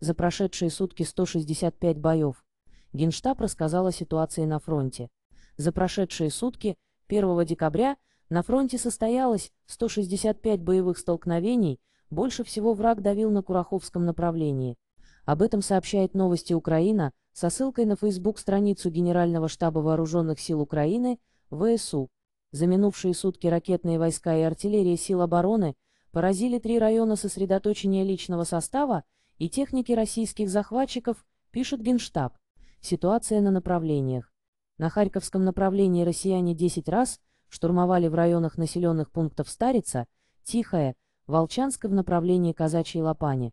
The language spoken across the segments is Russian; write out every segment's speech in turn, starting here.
за прошедшие сутки 165 боев. Генштаб рассказал о ситуации на фронте. За прошедшие сутки, 1 декабря, на фронте состоялось 165 боевых столкновений, больше всего враг давил на Кураховском направлении. Об этом сообщает новости Украина со ссылкой на фейсбук-страницу Генерального штаба Вооруженных сил Украины, ВСУ. За минувшие сутки ракетные войска и артиллерия сил обороны поразили три района сосредоточения личного состава и техники российских захватчиков, пишет Генштаб. Ситуация на направлениях. На Харьковском направлении россияне 10 раз штурмовали в районах населенных пунктов Старица, Тихая, Волчанское в направлении Казачьей Лопани.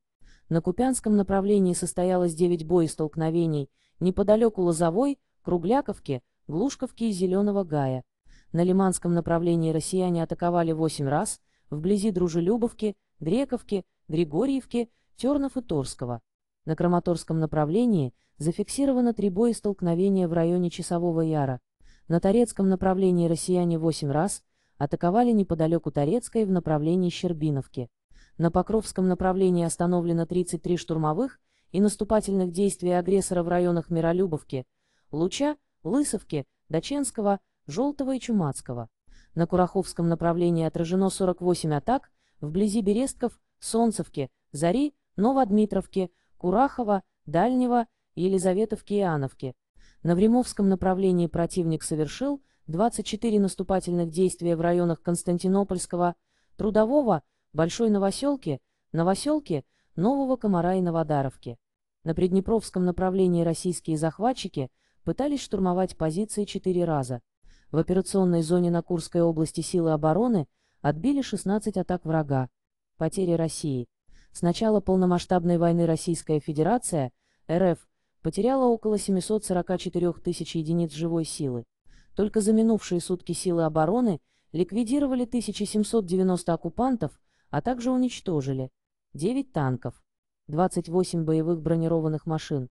На Купянском направлении состоялось 9 столкновений неподалеку Лозовой, Кругляковке, Глушковке и Зеленого Гая. На Лиманском направлении россияне атаковали 8 раз, вблизи Дружелюбовки, Дрековки, Григорьевки Тернов и Торского. На Краматорском направлении зафиксировано три боестолкновения в районе Часового Яра. На Торецком направлении россияне 8 раз атаковали неподалеку Торецкой в направлении Щербиновки. На Покровском направлении остановлено 33 штурмовых и наступательных действий агрессора в районах Миролюбовки, Луча, Лысовки, Даченского, Желтого и Чумацкого. На Кураховском направлении отражено 48 атак, вблизи Берестков, Солнцевки, Зари, Новоадмитровке, Курахова, Дальнего, Елизаветовки и Ановки. На Времовском направлении противник совершил 24 наступательных действия в районах Константинопольского, Трудового, Большой Новоселки, Новоселки, Нового Комара и Новодаровки. На Приднепровском направлении российские захватчики пытались штурмовать позиции четыре раза. В операционной зоне на Курской области силы обороны отбили 16 атак врага. Потери России – с начала полномасштабной войны Российская Федерация, РФ, потеряла около 744 тысяч единиц живой силы. Только за минувшие сутки силы обороны ликвидировали 1790 оккупантов, а также уничтожили 9 танков, 28 боевых бронированных машин,